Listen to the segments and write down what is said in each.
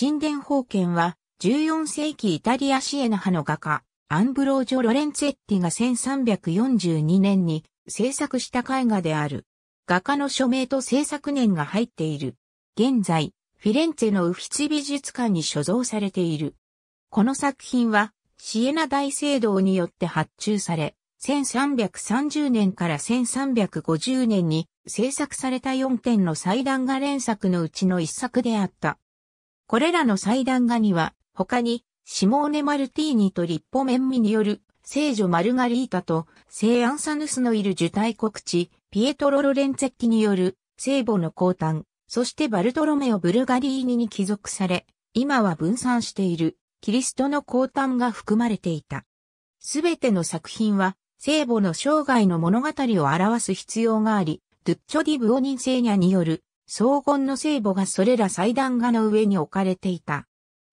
神殿封剣は、14世紀イタリアシエナ派の画家、アンブロージョ・ロレンツェッティが1342年に制作した絵画である。画家の署名と制作年が入っている。現在、フィレンツェのウフィツ美術館に所蔵されている。この作品は、シエナ大聖堂によって発注され、1330年から1350年に制作された4点の祭壇が連作のうちの一作であった。これらの祭壇画には、他に、シモーネ・マルティーニとリッポ・メンミによる、聖女マルガリータと、聖アンサヌスのいる受胎告知、ピエトロ・ロレンツェッキによる、聖母の降誕、そしてバルトロメオ・ブルガリーニに帰属され、今は分散している、キリストの降誕が含まれていた。すべての作品は、聖母の生涯の物語を表す必要があり、ドゥッチョ・ディ・ブオニン・セーニャによる荘厳の聖母がそれら祭壇画の上に置かれていた。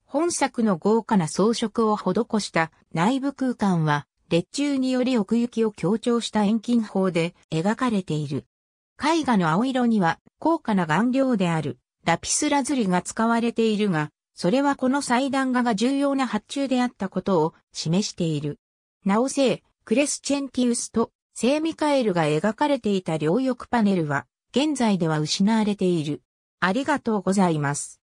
本作の豪華な装飾を施した内部空間は、列柱により奥行きを強調した遠近法で描かれている。絵画の青色には高価な顔料であるラピスラズリが使われているが、それはこの祭壇画が重要な発注であったことを示している。なおせクレスチェンティウスと聖ミカエルが描かれていた両翼パネルは、現在では失われている。ありがとうございます。